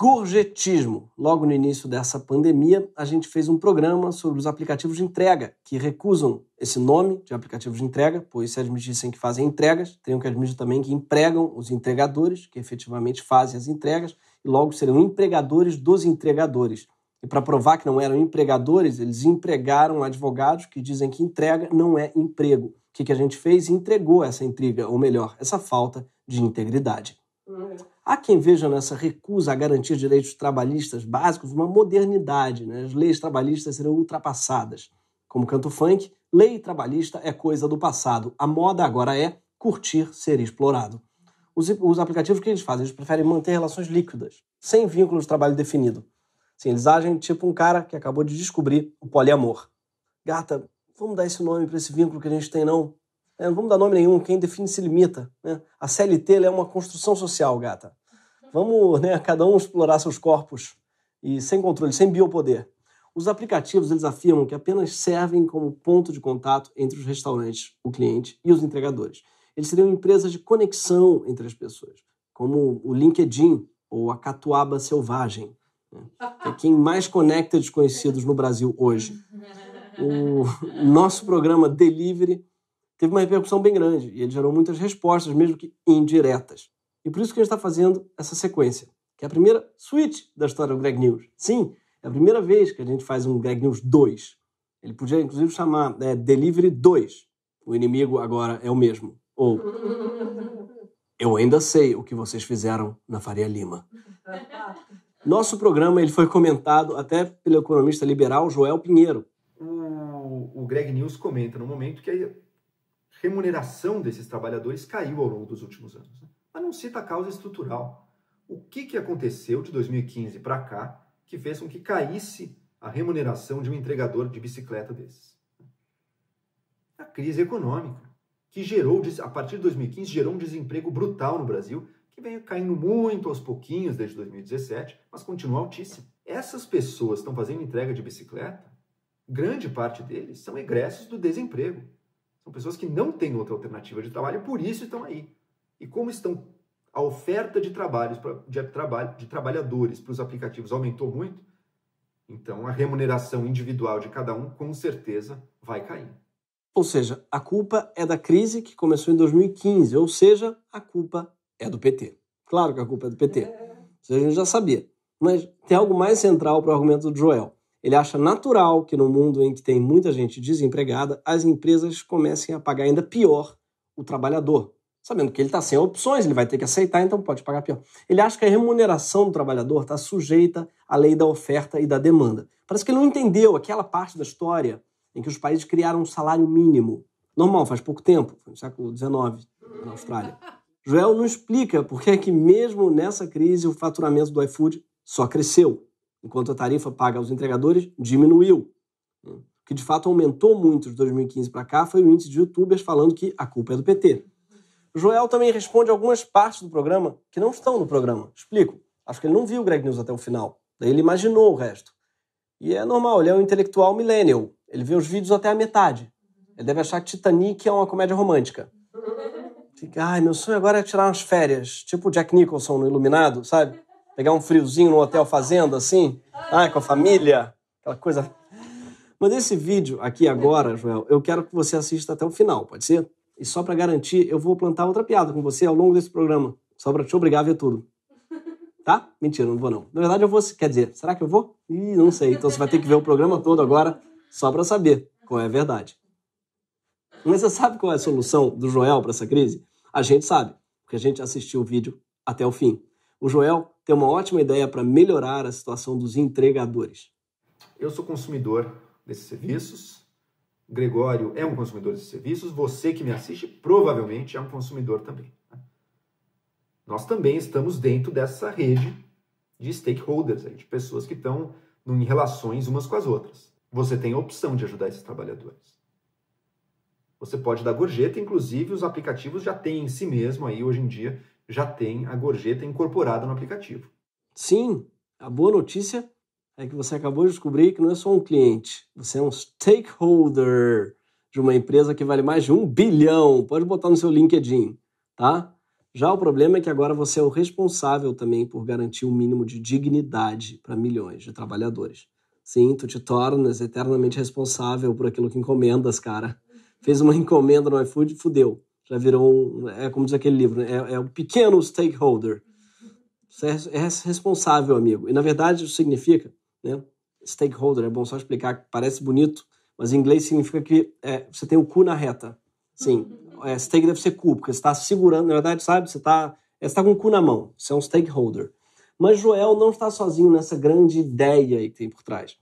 Gurjetismo. Logo no início dessa pandemia, a gente fez um programa sobre os aplicativos de entrega, que recusam esse nome de aplicativos de entrega, pois se admitissem que fazem entregas, teriam que admitir também que empregam os entregadores, que efetivamente fazem as entregas, e logo serão empregadores dos entregadores. E para provar que não eram empregadores, eles empregaram advogados que dizem que entrega não é emprego. O que, que a gente fez? Entregou essa intriga, ou melhor, essa falta de integridade. Uhum. Há quem veja nessa recusa a garantir direitos trabalhistas básicos uma modernidade, né? as leis trabalhistas serão ultrapassadas. Como canta o funk, lei trabalhista é coisa do passado, a moda agora é curtir ser explorado. Os, os aplicativos que eles fazem? Eles preferem manter relações líquidas, sem vínculo de trabalho definido. Sim, eles agem tipo um cara que acabou de descobrir o poliamor. Gata, vamos dar esse nome para esse vínculo que a gente tem, não? Né? Não vamos dar nome nenhum, quem define se limita. Né? A CLT é uma construção social, gata. Vamos, né, cada um explorar seus corpos e sem controle, sem biopoder. Os aplicativos eles afirmam que apenas servem como ponto de contato entre os restaurantes, o cliente e os entregadores. Eles seriam empresas de conexão entre as pessoas, como o LinkedIn ou a Catuaba Selvagem, né? que é quem mais conecta desconhecidos no Brasil hoje. O nosso programa Delivery teve uma repercussão bem grande e ele gerou muitas respostas, mesmo que indiretas. E por isso que a gente está fazendo essa sequência, que é a primeira switch da história do Greg News. Sim, é a primeira vez que a gente faz um Greg News 2. Ele podia, inclusive, chamar é, Delivery 2. O inimigo agora é o mesmo. Ou Eu ainda sei o que vocês fizeram na Faria Lima. Nosso programa ele foi comentado até pelo economista liberal Joel Pinheiro. O, o Greg News comenta no momento que remuneração desses trabalhadores caiu ao longo dos últimos anos. Né? Mas não cita a causa estrutural. O que, que aconteceu de 2015 para cá que fez com que caísse a remuneração de um entregador de bicicleta desses? A crise econômica, que gerou, a partir de 2015, gerou um desemprego brutal no Brasil, que vem caindo muito aos pouquinhos desde 2017, mas continua altíssimo. Essas pessoas que estão fazendo entrega de bicicleta, grande parte deles são egressos do desemprego são pessoas que não têm outra alternativa de trabalho e por isso estão aí. E como estão a oferta de trabalhos de, trabalho, de trabalhadores para os aplicativos aumentou muito, então a remuneração individual de cada um com certeza vai cair. Ou seja, a culpa é da crise que começou em 2015, ou seja, a culpa é do PT. Claro que a culpa é do PT. É. Isso a gente já sabia. Mas tem algo mais central para o argumento do Joel. Ele acha natural que no mundo em que tem muita gente desempregada, as empresas comecem a pagar ainda pior o trabalhador, sabendo que ele está sem opções, ele vai ter que aceitar, então pode pagar pior. Ele acha que a remuneração do trabalhador está sujeita à lei da oferta e da demanda. Parece que ele não entendeu aquela parte da história em que os países criaram um salário mínimo. Normal, faz pouco tempo, foi no século XIX, na Austrália. Joel não explica por que é que mesmo nessa crise o faturamento do iFood só cresceu enquanto a tarifa paga aos entregadores diminuiu. Né? O que de fato aumentou muito de 2015 para cá foi o índice de youtubers falando que a culpa é do PT. Joel também responde algumas partes do programa que não estão no programa. Explico. Acho que ele não viu o Greg News até o final. Daí ele imaginou o resto. E é normal, ele é um intelectual millennial. Ele vê os vídeos até a metade. Ele deve achar que Titanic é uma comédia romântica. Fica, ai, meu sonho agora é tirar umas férias, tipo o Jack Nicholson no Iluminado, sabe? Pegar um friozinho no hotel fazenda, assim? Ah, com a família? Aquela coisa. Mas esse vídeo aqui agora, Joel, eu quero que você assista até o final, pode ser? E só para garantir, eu vou plantar outra piada com você ao longo desse programa. Só para te obrigar a ver tudo. Tá? Mentira, não vou não. Na verdade, eu vou. Quer dizer, será que eu vou? Ih, não sei. Então você vai ter que ver o programa todo agora só para saber qual é a verdade. Mas você sabe qual é a solução do Joel para essa crise? A gente sabe, porque a gente assistiu o vídeo até o fim. O Joel tem uma ótima ideia para melhorar a situação dos entregadores. Eu sou consumidor desses serviços. Gregório é um consumidor desses serviços. Você que me assiste provavelmente é um consumidor também. Tá? Nós também estamos dentro dessa rede de stakeholders, de pessoas que estão em relações umas com as outras. Você tem a opção de ajudar esses trabalhadores. Você pode dar gorjeta, inclusive os aplicativos já têm em si mesmo aí hoje em dia já tem a gorjeta incorporada no aplicativo. Sim, a boa notícia é que você acabou de descobrir que não é só um cliente, você é um stakeholder de uma empresa que vale mais de um bilhão. Pode botar no seu LinkedIn, tá? Já o problema é que agora você é o responsável também por garantir o um mínimo de dignidade para milhões de trabalhadores. Sim, tu te tornas eternamente responsável por aquilo que encomendas, cara. Fez uma encomenda no iFood, fudeu já virou um, é como diz aquele livro, né? é, é um pequeno stakeholder. Você é, é responsável, amigo. E na verdade isso significa, né? Stakeholder é bom só explicar, parece bonito, mas em inglês significa que é, você tem o cu na reta. Sim, é, stake deve ser cu, porque você está segurando, na verdade, sabe? Você está é, você tá com o cu na mão, você é um stakeholder. Mas Joel não está sozinho nessa grande ideia que tem por trás.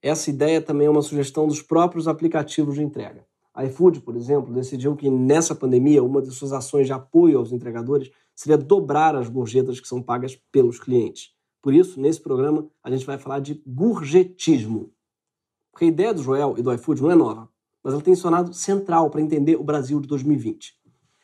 Essa ideia também é uma sugestão dos próprios aplicativos de entrega. A iFood, por exemplo, decidiu que nessa pandemia uma de suas ações de apoio aos entregadores seria dobrar as gorjetas que são pagas pelos clientes. Por isso, nesse programa, a gente vai falar de gorjetismo. Porque a ideia do Joel e do iFood não é nova, mas ela tem sonado central para entender o Brasil de 2020.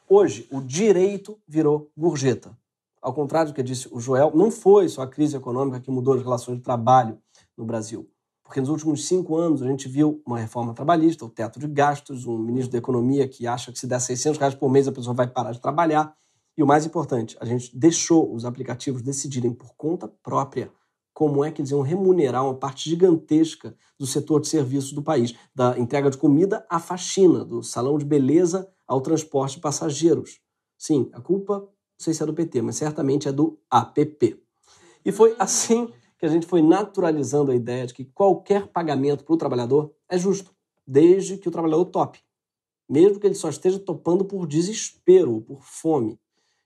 Hoje, o direito virou gorjeta. Ao contrário do que disse o Joel, não foi só a crise econômica que mudou as relações de trabalho no Brasil. Porque nos últimos cinco anos a gente viu uma reforma trabalhista, o teto de gastos, um ministro da Economia que acha que se der 600 reais por mês a pessoa vai parar de trabalhar. E o mais importante, a gente deixou os aplicativos decidirem por conta própria como é que eles iam remunerar uma parte gigantesca do setor de serviços do país, da entrega de comida à faxina, do salão de beleza ao transporte de passageiros. Sim, a culpa, não sei se é do PT, mas certamente é do APP. E foi ah, assim que a gente foi naturalizando a ideia de que qualquer pagamento para o trabalhador é justo, desde que o trabalhador tope, mesmo que ele só esteja topando por desespero, ou por fome.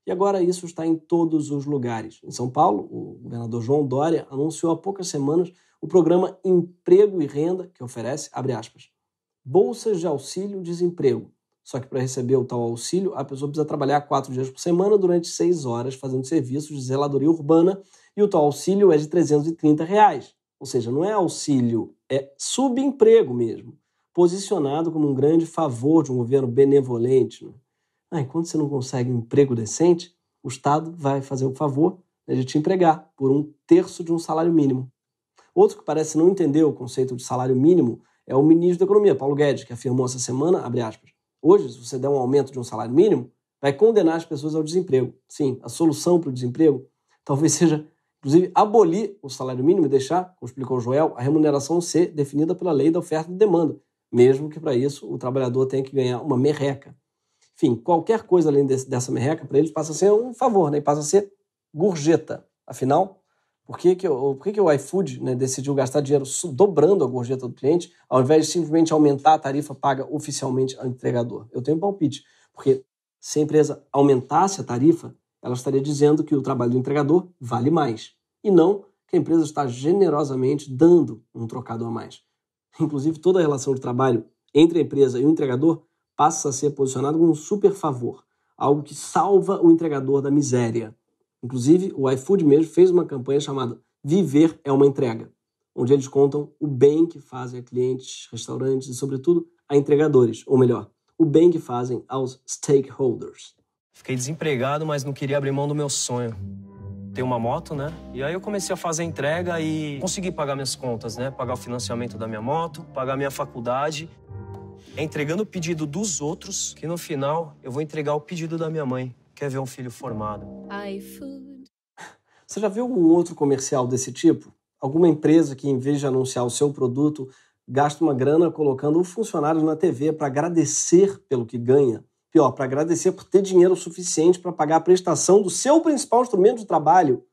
E agora isso está em todos os lugares. Em São Paulo, o governador João Dória anunciou há poucas semanas o programa Emprego e Renda, que oferece, abre aspas, bolsas de auxílio desemprego só que para receber o tal auxílio, a pessoa precisa trabalhar quatro dias por semana durante seis horas fazendo serviços de zeladoria urbana e o tal auxílio é de 330 reais. Ou seja, não é auxílio, é subemprego mesmo, posicionado como um grande favor de um governo benevolente. Né? Ah, enquanto você não consegue um emprego decente, o Estado vai fazer o favor né, de te empregar por um terço de um salário mínimo. Outro que parece não entender o conceito de salário mínimo é o ministro da Economia, Paulo Guedes, que afirmou essa semana, abre aspas, Hoje, se você der um aumento de um salário mínimo, vai condenar as pessoas ao desemprego. Sim, a solução para o desemprego talvez seja, inclusive, abolir o salário mínimo e deixar, como explicou o Joel, a remuneração ser definida pela lei da oferta e demanda, mesmo que para isso o trabalhador tenha que ganhar uma merreca. Enfim, qualquer coisa além desse, dessa merreca para ele passa a ser um favor, né? E passa a ser gorjeta. Afinal, por que, que, eu, por que, que o iFood né, decidiu gastar dinheiro dobrando a gorjeta do cliente, ao invés de simplesmente aumentar a tarifa paga oficialmente ao entregador? Eu tenho um palpite, porque se a empresa aumentasse a tarifa, ela estaria dizendo que o trabalho do entregador vale mais, e não que a empresa está generosamente dando um trocado a mais. Inclusive, toda a relação de trabalho entre a empresa e o entregador passa a ser posicionada como um super favor, algo que salva o entregador da miséria Inclusive, o iFood mesmo fez uma campanha chamada Viver é uma entrega, onde eles contam o bem que fazem a clientes, restaurantes e, sobretudo, a entregadores, ou melhor, o bem que fazem aos stakeholders. Fiquei desempregado, mas não queria abrir mão do meu sonho. Ter uma moto, né? E aí eu comecei a fazer a entrega e consegui pagar minhas contas, né? Pagar o financiamento da minha moto, pagar minha faculdade. É entregando o pedido dos outros que no final eu vou entregar o pedido da minha mãe quer ver um filho formado. iFood. Você já viu algum outro comercial desse tipo? Alguma empresa que, em vez de anunciar o seu produto, gasta uma grana colocando o funcionário na TV para agradecer pelo que ganha? Pior, para agradecer por ter dinheiro suficiente para pagar a prestação do seu principal instrumento de trabalho.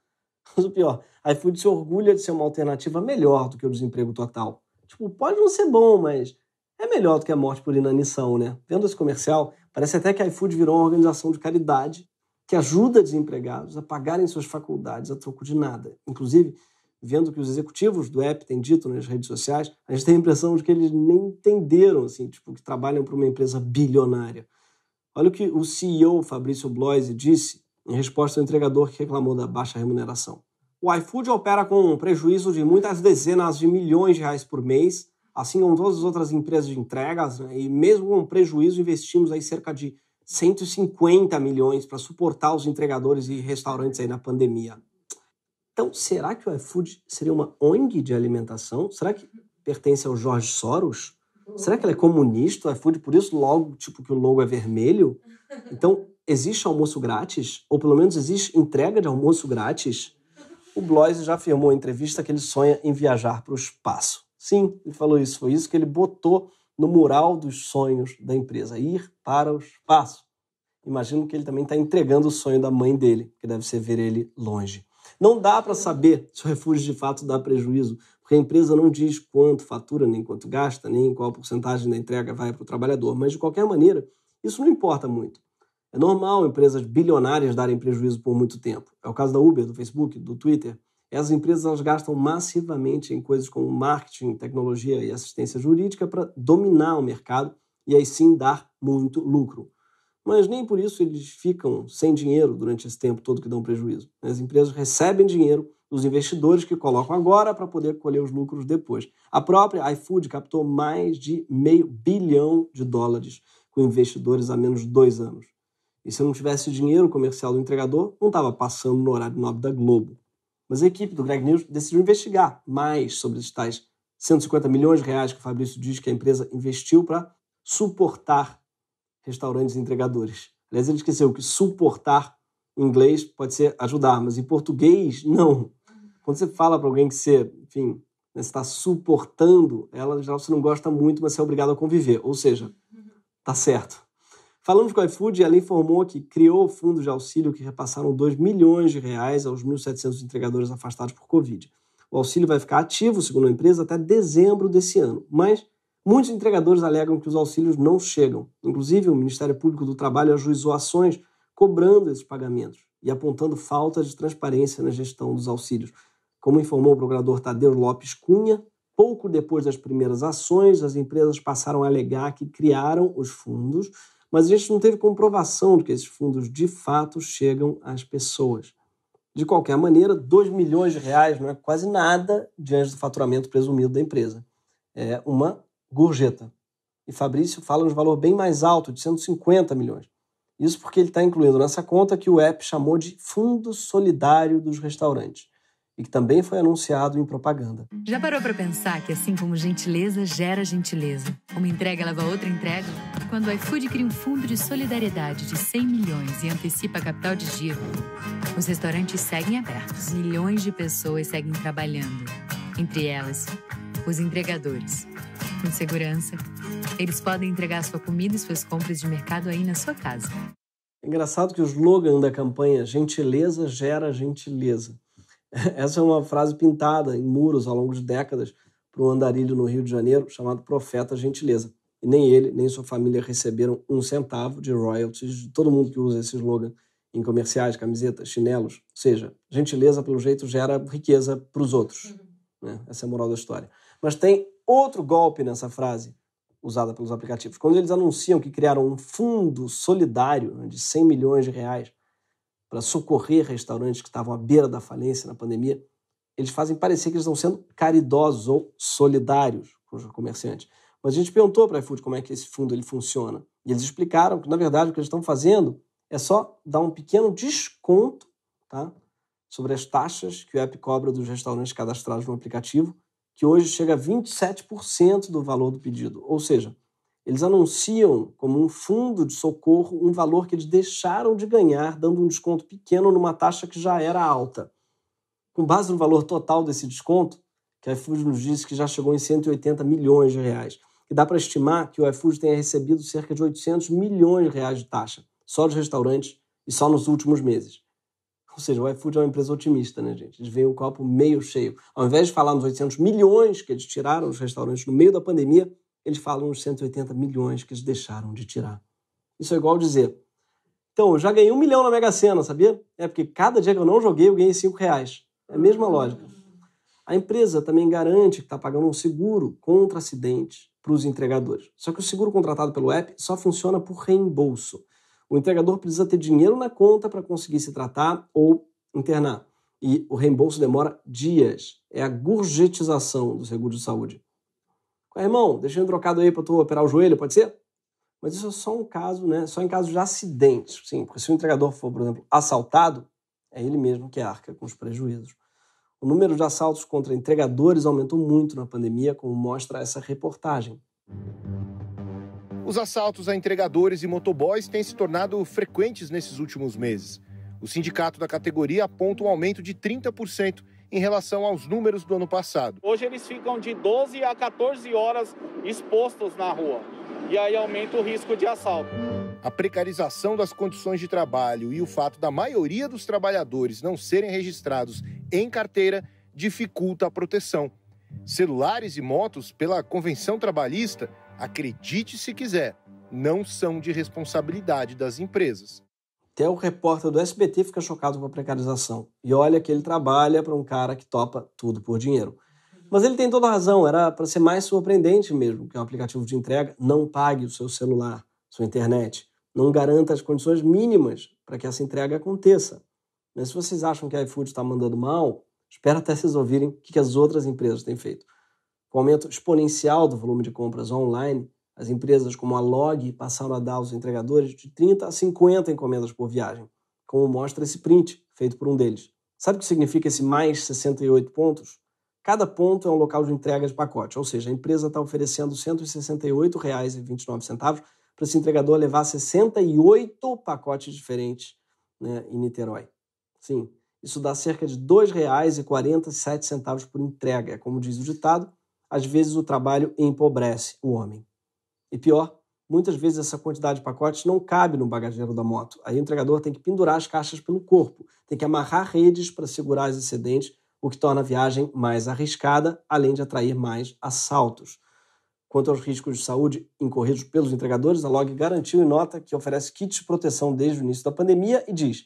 Mas o pior, a iFood se orgulha de ser uma alternativa melhor do que o desemprego total. Tipo, pode não ser bom, mas é melhor do que a morte por inanição, né? Vendo esse comercial, Parece até que a iFood virou uma organização de caridade que ajuda desempregados a pagarem suas faculdades a troco de nada. Inclusive, vendo que os executivos do app têm dito nas redes sociais, a gente tem a impressão de que eles nem entenderam, assim, tipo, que trabalham para uma empresa bilionária. Olha o que o CEO Fabrício Bloise disse em resposta ao entregador que reclamou da baixa remuneração. O iFood opera com um prejuízo de muitas dezenas de milhões de reais por mês assim como todas as outras empresas de entregas, né? e mesmo com prejuízo, investimos aí cerca de 150 milhões para suportar os entregadores e restaurantes aí na pandemia. Então, será que o iFood seria uma ONG de alimentação? Será que pertence ao Jorge Soros? Será que ela é comunista, o iFood, por isso logo, tipo, que o logo é vermelho? Então, existe almoço grátis? Ou pelo menos existe entrega de almoço grátis? O Blois já afirmou em entrevista que ele sonha em viajar para o espaço. Sim, ele falou isso, foi isso que ele botou no mural dos sonhos da empresa, ir para o espaço. Imagino que ele também está entregando o sonho da mãe dele, que deve ser ver ele longe. Não dá para saber se o refúgio de fato dá prejuízo, porque a empresa não diz quanto fatura, nem quanto gasta, nem qual porcentagem da entrega vai para o trabalhador, mas de qualquer maneira, isso não importa muito. É normal empresas bilionárias darem prejuízo por muito tempo. É o caso da Uber, do Facebook, do Twitter. Essas empresas elas gastam massivamente em coisas como marketing, tecnologia e assistência jurídica para dominar o mercado e aí sim dar muito lucro. Mas nem por isso eles ficam sem dinheiro durante esse tempo todo que dão prejuízo. Né? As empresas recebem dinheiro dos investidores que colocam agora para poder colher os lucros depois. A própria iFood captou mais de meio bilhão de dólares com investidores há menos de dois anos. E se não tivesse dinheiro comercial do entregador, não estava passando no horário nobre da Globo. Mas a equipe do Greg News decidiu investigar mais sobre os tais 150 milhões de reais que o Fabrício diz que a empresa investiu para suportar restaurantes entregadores. Aliás, ele esqueceu que suportar em inglês pode ser ajudar, mas em português, não. Quando você fala para alguém que você, enfim, né, está suportando, ela, já geral, você não gosta muito, mas você é obrigado a conviver. Ou seja, tá certo. Falando com a iFood, ela informou que criou o fundo de auxílio que repassaram 2 milhões de reais aos 1.700 entregadores afastados por Covid. O auxílio vai ficar ativo, segundo a empresa, até dezembro desse ano, mas muitos entregadores alegam que os auxílios não chegam. Inclusive, o Ministério Público do Trabalho ajuizou ações cobrando esses pagamentos e apontando falta de transparência na gestão dos auxílios. Como informou o procurador Tadeu Lopes Cunha, pouco depois das primeiras ações, as empresas passaram a alegar que criaram os fundos mas a gente não teve comprovação de que esses fundos de fato chegam às pessoas. De qualquer maneira, 2 milhões de reais não é quase nada diante do faturamento presumido da empresa. É uma gorjeta. E Fabrício fala de um valor bem mais alto, de 150 milhões. Isso porque ele está incluindo nessa conta que o app chamou de Fundo Solidário dos Restaurantes e que também foi anunciado em propaganda. Já parou para pensar que assim como gentileza gera gentileza, uma entrega leva a outra entrega? quando o iFood cria um fundo de solidariedade de 100 milhões e antecipa a capital de giro, os restaurantes seguem abertos. Milhões de pessoas seguem trabalhando. Entre elas, os entregadores. Com segurança, eles podem entregar sua comida e suas compras de mercado aí na sua casa. É engraçado que o slogan da campanha Gentileza gera gentileza. Essa é uma frase pintada em muros ao longo de décadas por um andarilho no Rio de Janeiro chamado Profeta Gentileza e nem ele, nem sua família receberam um centavo de royalties de todo mundo que usa esse slogan em comerciais, camisetas, chinelos. Ou seja, gentileza, pelo jeito, gera riqueza para os outros. Uhum. Né? Essa é a moral da história. Mas tem outro golpe nessa frase usada pelos aplicativos. Quando eles anunciam que criaram um fundo solidário né, de 100 milhões de reais para socorrer restaurantes que estavam à beira da falência na pandemia, eles fazem parecer que eles estão sendo caridosos ou solidários com os comerciantes. Mas a gente perguntou para a iFood como é que esse fundo ele funciona. E eles explicaram que, na verdade, o que eles estão fazendo é só dar um pequeno desconto tá, sobre as taxas que o app cobra dos restaurantes cadastrados no aplicativo, que hoje chega a 27% do valor do pedido. Ou seja, eles anunciam como um fundo de socorro um valor que eles deixaram de ganhar, dando um desconto pequeno numa taxa que já era alta. Com base no valor total desse desconto, que a iFood nos disse que já chegou em 180 milhões de reais. E dá para estimar que o iFood tenha recebido cerca de 800 milhões de reais de taxa, só dos restaurantes e só nos últimos meses. Ou seja, o iFood é uma empresa otimista, né, gente? Eles veem o copo meio cheio. Ao invés de falar nos 800 milhões que eles tiraram dos restaurantes no meio da pandemia, eles falam nos 180 milhões que eles deixaram de tirar. Isso é igual dizer: então, eu já ganhei um milhão na Mega Sena, sabia? É porque cada dia que eu não joguei, eu ganhei cinco reais. É a mesma lógica. A empresa também garante que está pagando um seguro contra acidente para os entregadores. Só que o seguro contratado pelo app só funciona por reembolso. O entregador precisa ter dinheiro na conta para conseguir se tratar ou internar. E o reembolso demora dias. É a gurgetização do seguro de saúde. Ah, irmão, deixa eu trocado aí para tu operar o joelho, pode ser? Mas isso é só um caso, né? Só em casos de acidentes, sim. Porque se o entregador for, por exemplo, assaltado, é ele mesmo que arca com os prejuízos. O número de assaltos contra entregadores aumentou muito na pandemia, como mostra essa reportagem. Os assaltos a entregadores e motoboys têm se tornado frequentes nesses últimos meses. O sindicato da categoria aponta um aumento de 30% em relação aos números do ano passado. Hoje eles ficam de 12 a 14 horas expostos na rua. E aí aumenta o risco de assalto. A precarização das condições de trabalho e o fato da maioria dos trabalhadores não serem registrados em carteira dificulta a proteção. Celulares e motos, pela convenção trabalhista, acredite se quiser, não são de responsabilidade das empresas. Até o repórter do SBT fica chocado com a precarização. E olha que ele trabalha para um cara que topa tudo por dinheiro. Mas ele tem toda a razão, era para ser mais surpreendente mesmo que um aplicativo de entrega não pague o seu celular, sua internet não garanta as condições mínimas para que essa entrega aconteça. Mas né, se vocês acham que a iFood está mandando mal, espera até vocês ouvirem o que as outras empresas têm feito. Com o aumento exponencial do volume de compras online, as empresas como a Log passaram a dar aos entregadores de 30 a 50 encomendas por viagem, como mostra esse print feito por um deles. Sabe o que significa esse mais 68 pontos? Cada ponto é um local de entrega de pacote, ou seja, a empresa está oferecendo R$ 168,29 para esse entregador levar 68 pacotes diferentes né, em Niterói. Sim, isso dá cerca de R$ 2,47 por entrega. É como diz o ditado, às vezes o trabalho empobrece o homem. E pior, muitas vezes essa quantidade de pacotes não cabe no bagageiro da moto. Aí o entregador tem que pendurar as caixas pelo corpo, tem que amarrar redes para segurar os excedentes, o que torna a viagem mais arriscada, além de atrair mais assaltos. Quanto aos riscos de saúde incorridos pelos entregadores, a Log garantiu e nota que oferece kits de proteção desde o início da pandemia e diz: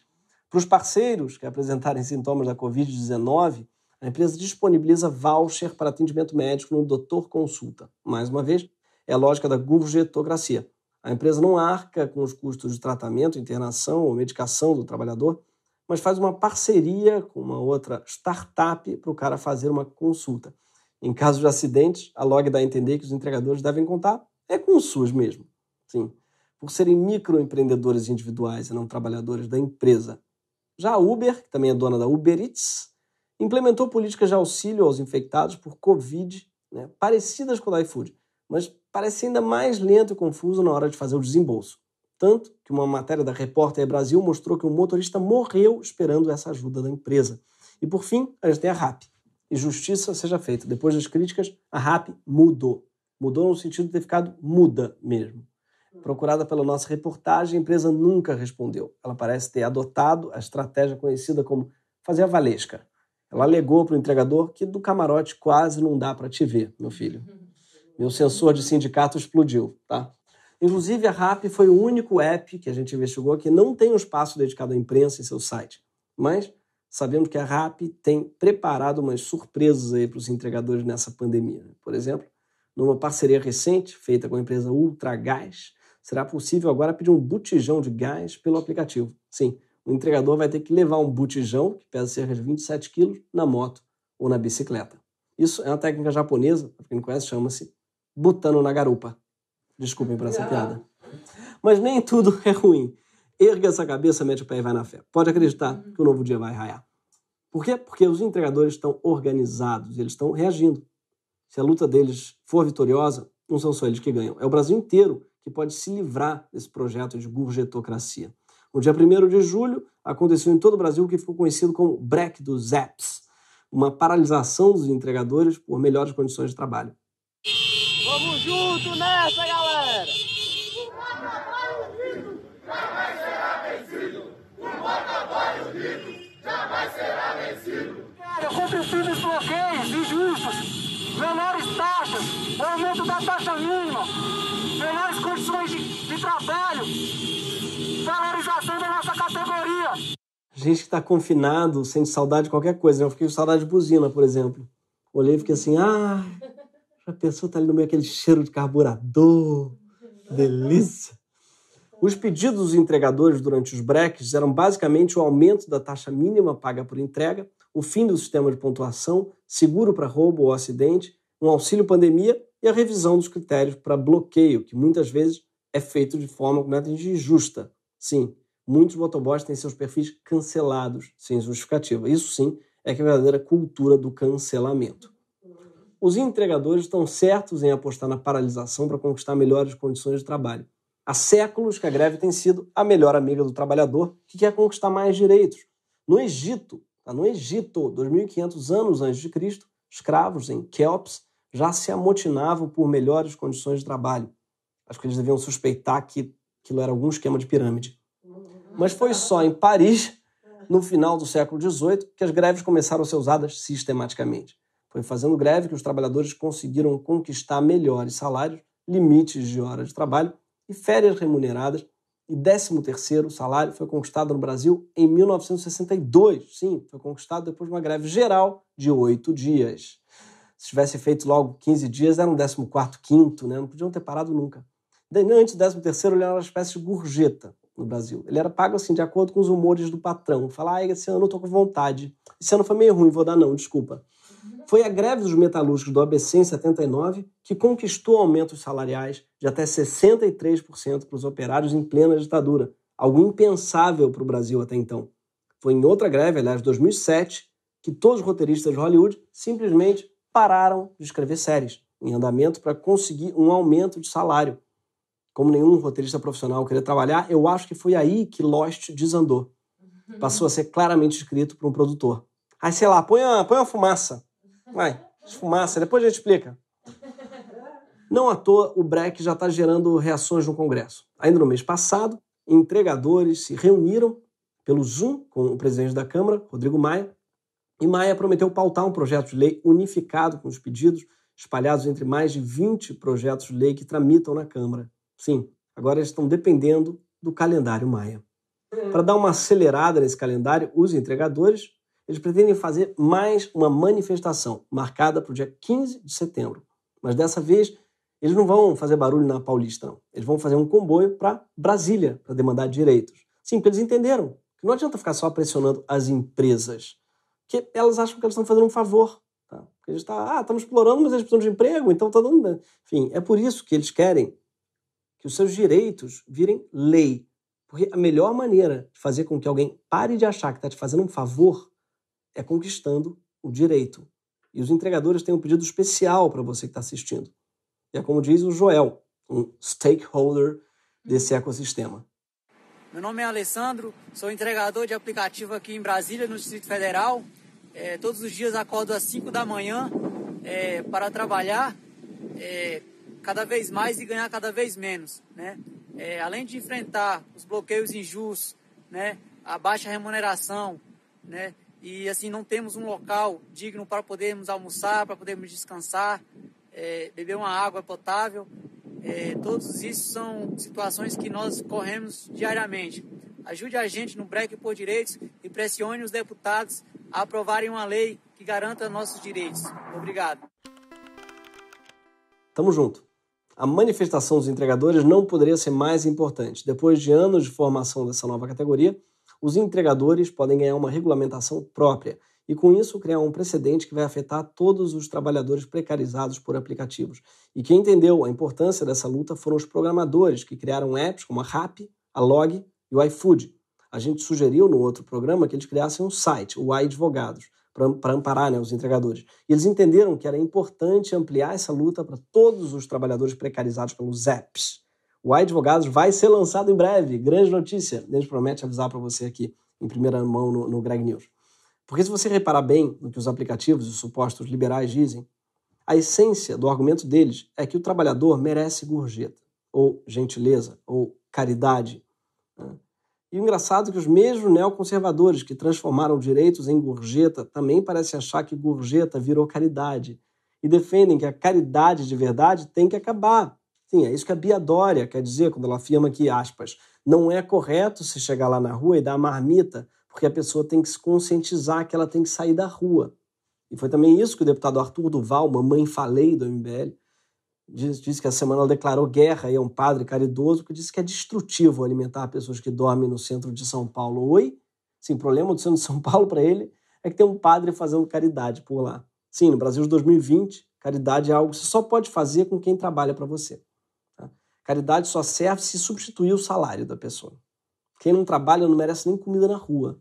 para os parceiros que apresentarem sintomas da Covid-19, a empresa disponibiliza voucher para atendimento médico no Doutor Consulta. Mais uma vez, é a lógica da gurgetocracia. A empresa não arca com os custos de tratamento, internação ou medicação do trabalhador, mas faz uma parceria com uma outra startup para o cara fazer uma consulta. Em caso de acidentes, a log dá a entender que os entregadores devem contar é com o SUS mesmo. Sim, por serem microempreendedores individuais e não trabalhadores da empresa. Já a Uber, que também é dona da Uber Eats, implementou políticas de auxílio aos infectados por Covid, né, parecidas com o da iFood, mas parece ainda mais lento e confuso na hora de fazer o desembolso. Tanto que uma matéria da Repórter Brasil mostrou que um motorista morreu esperando essa ajuda da empresa. E por fim, a gente tem a RAP, e justiça seja feita. Depois das críticas, a RAP mudou. Mudou no sentido de ter ficado muda mesmo. Procurada pela nossa reportagem, a empresa nunca respondeu. Ela parece ter adotado a estratégia conhecida como fazer a valesca. Ela alegou para o entregador que do camarote quase não dá para te ver, meu filho. Meu sensor de sindicato explodiu, tá? Inclusive, a RAP foi o único app que a gente investigou que não tem um espaço dedicado à imprensa em seu site. Mas sabemos que a RAP tem preparado umas surpresas aí para os entregadores nessa pandemia. Né? Por exemplo, numa parceria recente feita com a empresa Ultragás, será possível agora pedir um botijão de gás pelo aplicativo. Sim, o entregador vai ter que levar um botijão, que pesa cerca de 27 quilos, na moto ou na bicicleta. Isso é uma técnica japonesa, para quem não conhece, chama-se botando na garupa. Desculpem por essa ah. piada. Mas nem tudo é ruim. Erga essa cabeça, mete o pé e vai na fé. Pode acreditar uhum. que o novo dia vai raiar. Por quê? Porque os entregadores estão organizados, eles estão reagindo. Se a luta deles for vitoriosa, não são só eles que ganham, é o Brasil inteiro que pode se livrar desse projeto de gurgetocracia. No dia 1 de julho, aconteceu em todo o Brasil o que ficou conhecido como break dos apps, uma paralisação dos entregadores por melhores condições de trabalho. Vamos junto nessa, galera! possíveis bloqueios injustos, menores taxas, aumento da taxa mínima, menores condições de, de trabalho, valorização da nossa categoria. Gente que está confinado, sente saudade de qualquer coisa. Né? Eu fiquei com saudade de buzina, por exemplo. Olhei e fiquei assim, ah, a pessoa está ali no meio aquele cheiro de carburador, delícia. Os pedidos dos entregadores durante os breques eram basicamente o aumento da taxa mínima paga por entrega, o fim do sistema de pontuação, seguro para roubo ou acidente, um auxílio pandemia e a revisão dos critérios para bloqueio, que muitas vezes é feito de forma completamente injusta. Sim, muitos motoboys têm seus perfis cancelados sem justificativa. Isso sim é que é a verdadeira cultura do cancelamento. Os entregadores estão certos em apostar na paralisação para conquistar melhores condições de trabalho. Há séculos que a greve tem sido a melhor amiga do trabalhador que quer conquistar mais direitos. No Egito, Tá no Egito, 2.500 anos antes de Cristo, escravos em Kelps já se amotinavam por melhores condições de trabalho. Acho que eles deviam suspeitar que aquilo era algum esquema de pirâmide. Mas foi só em Paris, no final do século XVIII, que as greves começaram a ser usadas sistematicamente. Foi fazendo greve que os trabalhadores conseguiram conquistar melhores salários, limites de horas de trabalho e férias remuneradas e 13 terceiro salário foi conquistado no Brasil em 1962. Sim, foi conquistado depois de uma greve geral de oito dias. Se tivesse feito logo 15 dias, era um 14 quarto quinto, né? Não podiam ter parado nunca. Antes do 13 terceiro ele era uma espécie de gorjeta no Brasil. Ele era pago assim, de acordo com os humores do patrão. Falar, ah, esse ano eu tô com vontade. Esse ano foi meio ruim, vou dar não, desculpa. Foi a greve dos metalúrgicos do ABC em 79 que conquistou aumentos salariais de até 63% para os operários em plena ditadura, algo impensável para o Brasil até então. Foi em outra greve, aliás, de 2007, que todos os roteiristas de Hollywood simplesmente pararam de escrever séries em andamento para conseguir um aumento de salário. Como nenhum roteirista profissional queria trabalhar, eu acho que foi aí que Lost desandou. Passou a ser claramente escrito por um produtor. Aí, sei lá, põe a, põe a fumaça Vai, fumaça, depois a gente explica. Não à toa, o break já está gerando reações no Congresso. Ainda no mês passado, entregadores se reuniram pelo Zoom com o presidente da Câmara, Rodrigo Maia, e Maia prometeu pautar um projeto de lei unificado com os pedidos espalhados entre mais de 20 projetos de lei que tramitam na Câmara. Sim, agora eles estão dependendo do calendário Maia. Para dar uma acelerada nesse calendário, os entregadores eles pretendem fazer mais uma manifestação, marcada para o dia 15 de setembro. Mas dessa vez, eles não vão fazer barulho na Paulista, não. Eles vão fazer um comboio para Brasília, para demandar direitos. Sim, porque eles entenderam que não adianta ficar só pressionando as empresas, que elas acham que elas estão fazendo um favor. Tá? Porque a gente está, ah, estamos explorando, mas eles precisam de emprego, então está dando. Enfim, é por isso que eles querem que os seus direitos virem lei. Porque a melhor maneira de fazer com que alguém pare de achar que está te fazendo um favor é conquistando o direito. E os entregadores têm um pedido especial para você que está assistindo. E é como diz o Joel, um stakeholder desse ecossistema. Meu nome é Alessandro, sou entregador de aplicativo aqui em Brasília, no Distrito Federal. É, todos os dias acordo às 5 da manhã é, para trabalhar é, cada vez mais e ganhar cada vez menos. Né? É, além de enfrentar os bloqueios injustos, né, a baixa remuneração, né, e assim não temos um local digno para podermos almoçar, para podermos descansar, é, beber uma água potável. É, todos isso são situações que nós corremos diariamente. Ajude a gente no breque por direitos e pressione os deputados a aprovarem uma lei que garanta nossos direitos. Obrigado. Tamo junto. A manifestação dos entregadores não poderia ser mais importante. Depois de anos de formação dessa nova categoria, os entregadores podem ganhar uma regulamentação própria e, com isso, criar um precedente que vai afetar todos os trabalhadores precarizados por aplicativos. E quem entendeu a importância dessa luta foram os programadores que criaram apps como a Rap, a Log e o iFood. A gente sugeriu no outro programa que eles criassem um site, o iAdvogados, para amparar né, os entregadores. E eles entenderam que era importante ampliar essa luta para todos os trabalhadores precarizados pelos apps o Advogados vai ser lançado em breve. Grande notícia. Eles promete avisar para você aqui em primeira mão no, no Greg News. Porque se você reparar bem no que os aplicativos e os supostos liberais dizem, a essência do argumento deles é que o trabalhador merece gorjeta, ou gentileza, ou caridade. Né? E o engraçado é que os mesmos neoconservadores que transformaram direitos em gorjeta também parecem achar que gorjeta virou caridade e defendem que a caridade de verdade tem que acabar, Sim, é isso que a Bia Dória quer dizer quando ela afirma que, aspas, não é correto se chegar lá na rua e dar a marmita, porque a pessoa tem que se conscientizar que ela tem que sair da rua. E foi também isso que o deputado Arthur Duval, mamãe falei do MBL, disse, disse que a semana ela declarou guerra a um padre caridoso que disse que é destrutivo alimentar pessoas que dormem no centro de São Paulo. Oi? Sim, o problema do centro de São Paulo para ele é que tem um padre fazendo caridade por lá. Sim, no Brasil de 2020, caridade é algo que você só pode fazer com quem trabalha para você. Caridade só serve se substituir o salário da pessoa. Quem não trabalha não merece nem comida na rua.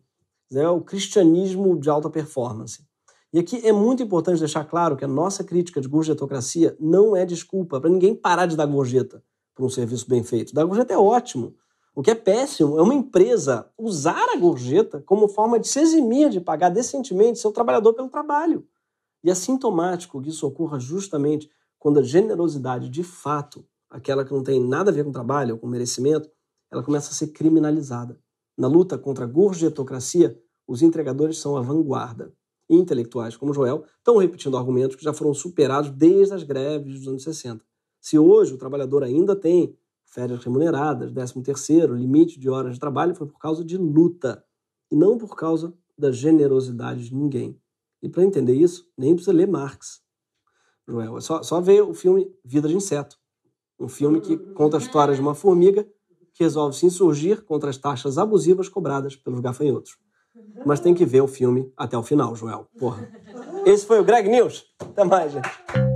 É o cristianismo de alta performance. E aqui é muito importante deixar claro que a nossa crítica de gorjetocracia não é desculpa para ninguém parar de dar gorjeta por um serviço bem feito. Dar gorjeta é ótimo. O que é péssimo é uma empresa usar a gorjeta como forma de se eximir de pagar decentemente seu trabalhador pelo trabalho. E é sintomático que isso ocorra justamente quando a generosidade de fato aquela que não tem nada a ver com trabalho ou com merecimento, ela começa a ser criminalizada. Na luta contra a gorjetocracia, os entregadores são a vanguarda. intelectuais como Joel estão repetindo argumentos que já foram superados desde as greves dos anos 60. Se hoje o trabalhador ainda tem férias remuneradas, 13 terceiro, limite de horas de trabalho, foi por causa de luta e não por causa da generosidade de ninguém. E para entender isso, nem precisa ler Marx. Joel, é só, só ver o filme Vida de Inseto. Um filme que conta a história de uma formiga que resolve se insurgir contra as taxas abusivas cobradas pelos gafanhotos. Mas tem que ver o filme até o final, Joel. Porra. Esse foi o Greg News. Até mais, gente.